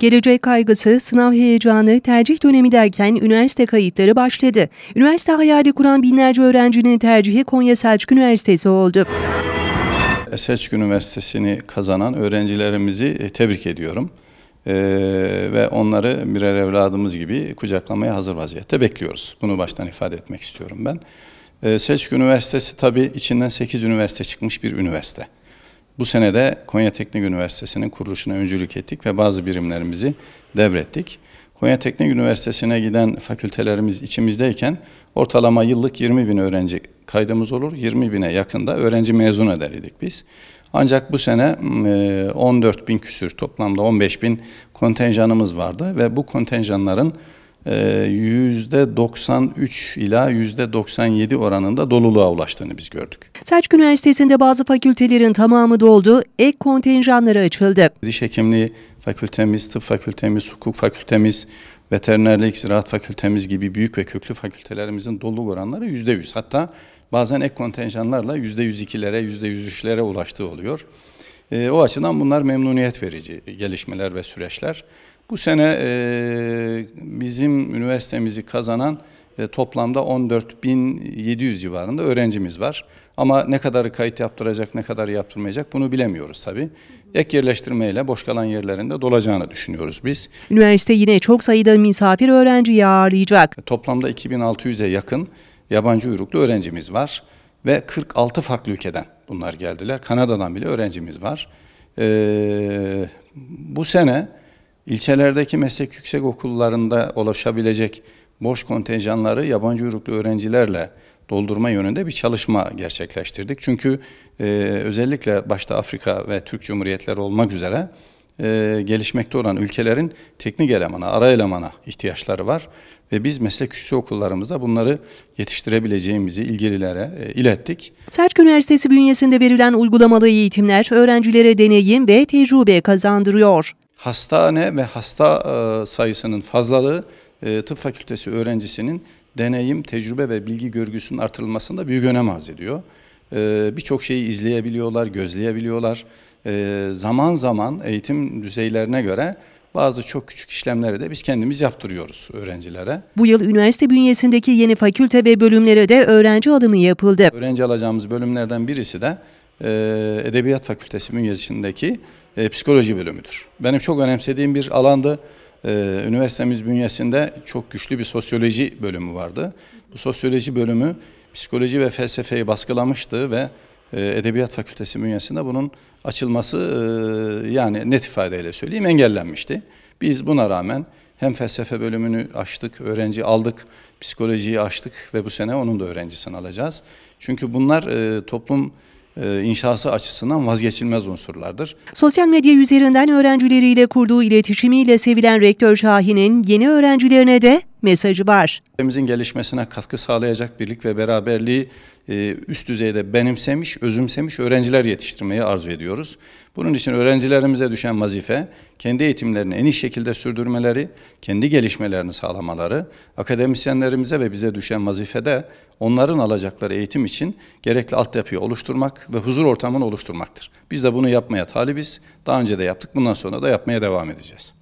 Gelecek kaygısı, sınav heyecanı, tercih dönemi derken üniversite kayıtları başladı. Üniversite hayali kuran binlerce öğrencinin tercihi Konya Selçuk Üniversitesi oldu. Selçuk Üniversitesi'ni kazanan öğrencilerimizi e, tebrik ediyorum. Ee, ve onları birer evladımız gibi kucaklamaya hazır vaziyette bekliyoruz. Bunu baştan ifade etmek istiyorum ben. Ee, Selçuk Üniversitesi tabii içinden 8 üniversite çıkmış bir üniversite. Bu sene de Konya Teknik Üniversitesi'nin kuruluşuna öncülük ettik ve bazı birimlerimizi devrettik. Konya Teknik Üniversitesi'ne giden fakültelerimiz içimizdeyken ortalama yıllık 20 bin öğrenci kaydımız olur. 20 bine yakında öğrenci mezun ederdik biz. Ancak bu sene 14 e, bin küsür toplamda 15 bin kontenjanımız vardı ve bu kontenjanların %93 e, ila %97 oranında doluluğa ulaştığını biz gördük. Selçuk Üniversitesi'nde bazı fakültelerin tamamı doldu, ek kontenjanları açıldı. Diş hekimliği fakültemiz, tıp fakültemiz, hukuk fakültemiz, veterinerlik, ziraat fakültemiz gibi büyük ve köklü fakültelerimizin doluluk oranları %100. Hatta bazen ek kontenjanlarla %102'lere, %103'lere ulaştığı oluyor. E, o açıdan bunlar memnuniyet verici gelişmeler ve süreçler. Bu sene e, bizim üniversitemizi kazanan e, toplamda 14.700 civarında öğrencimiz var. Ama ne kadarı kayıt yaptıracak, ne kadar yaptırmayacak bunu bilemiyoruz tabii. Ek yerleştirmeyle boş kalan yerlerinde dolacağını düşünüyoruz biz. Üniversite yine çok sayıda misafir öğrenci ağırlayacak. E, toplamda 2600'e yakın yabancı uyruklu öğrencimiz var ve 46 farklı ülkeden bunlar geldiler. Kanada'dan bile öğrencimiz var. Ee, bu sene İlçelerdeki meslek yüksek okullarında oluşabilecek boş kontenjanları yabancı uyruklu öğrencilerle doldurma yönünde bir çalışma gerçekleştirdik. Çünkü e, özellikle başta Afrika ve Türk Cumhuriyetleri olmak üzere e, gelişmekte olan ülkelerin teknik elemana, ara elemana ihtiyaçları var. Ve biz meslek yüksek okullarımızda bunları yetiştirebileceğimizi ilgililere e, ilettik. Selçuk Üniversitesi bünyesinde verilen uygulamalı eğitimler öğrencilere deneyim ve tecrübe kazandırıyor hastane ve hasta e, sayısının fazlalığı e, tıp fakültesi öğrencisinin deneyim, tecrübe ve bilgi görgüsünün artırılmasında büyük önem arz ediyor. E, birçok şeyi izleyebiliyorlar, gözleyebiliyorlar. Zaman zaman eğitim düzeylerine göre bazı çok küçük işlemleri de biz kendimiz yaptırıyoruz öğrencilere. Bu yıl üniversite bünyesindeki yeni fakülte ve bölümlere de öğrenci alımı yapıldı. Öğrenci alacağımız bölümlerden birisi de e, edebiyat Fakültesi bünyesindeki e, psikoloji bölümüdür. Benim çok önemsediğim bir alandı. E, üniversitemiz bünyesinde çok güçlü bir sosyoloji bölümü vardı. Bu sosyoloji bölümü psikoloji ve felsefeyi baskılamıştı ve Edebiyat Fakültesi bünyesinde bunun açılması yani net ifadeyle söyleyeyim engellenmişti. Biz buna rağmen hem felsefe bölümünü açtık, öğrenci aldık, psikolojiyi açtık ve bu sene onun da öğrencisini alacağız. Çünkü bunlar toplum e, inşası açısından vazgeçilmez unsurlardır. Sosyal medya üzerinden öğrencileriyle kurduğu iletişimiyle sevilen rektör Şahin'in yeni öğrencilerine de mesajı var. Ülkemizin gelişmesine katkı sağlayacak birlik ve beraberliği e, üst düzeyde benimsemiş, özümsemiş öğrenciler yetiştirmeyi arzu ediyoruz. Bunun için öğrencilerimize düşen vazife kendi eğitimlerini en iyi şekilde sürdürmeleri, kendi gelişmelerini sağlamaları, akademisyenlerimize ve bize düşen vazifede onların alacakları eğitim için gerekli altyapıyı oluşturmak ve huzur ortamını oluşturmaktır. Biz de bunu yapmaya talibiz. Daha önce de yaptık, bundan sonra da yapmaya devam edeceğiz.